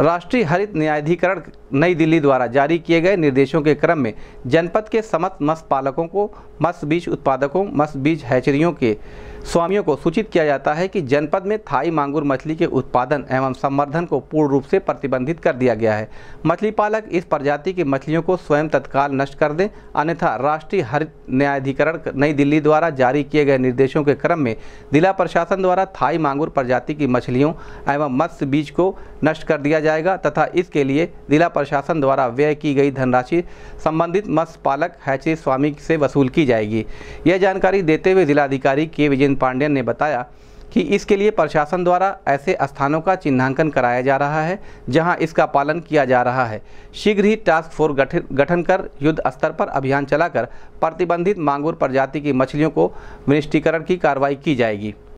राष्ट्रीय हरित न्यायाधिकरण नई दिल्ली द्वारा जारी किए गए निर्देशों के क्रम में जनपद के समस्त मत्स्य पालकों को मत्स्य बीज उत्पादकों मत्स्य बीज हैचरियों के स्वामियों को सूचित किया जाता है कि जनपद में थाई मांगुर मछली के उत्पादन एवं संवर्धन को पूर्ण रूप से प्रतिबंधित कर दिया गया है मछली पालक इस प्रजाति की मछलियों को स्वयं तत्काल नष्ट कर दें अन्यथा राष्ट्रीय हरित न्यायाधिकरण नई दिल्ली द्वारा जारी किए गए निर्देशों के क्रम में जिला प्रशासन द्वारा थाई मांगुर प्रजाति की मछलियों एवं मत्स्य बीज को नष्ट कर दिया जाएगा तथा इसके लिए जिला प्रशासन द्वारा व्यय की गई धनराशि संबंधित मत्स्य पालक हैचरी स्वामी से वसूल की जाएगी यह जानकारी देते हुए जिलाधिकारी के विजय जितेंद्र पांडेय ने बताया कि इसके लिए प्रशासन द्वारा ऐसे स्थानों का चिन्हांकन कराया जा रहा है जहां इसका पालन किया जा रहा है शीघ्र ही टास्क फोर्स गठन कर युद्ध स्तर पर अभियान चलाकर प्रतिबंधित मांगुर प्रजाति की मछलियों को मिनिष्टीकरण की कार्रवाई की जाएगी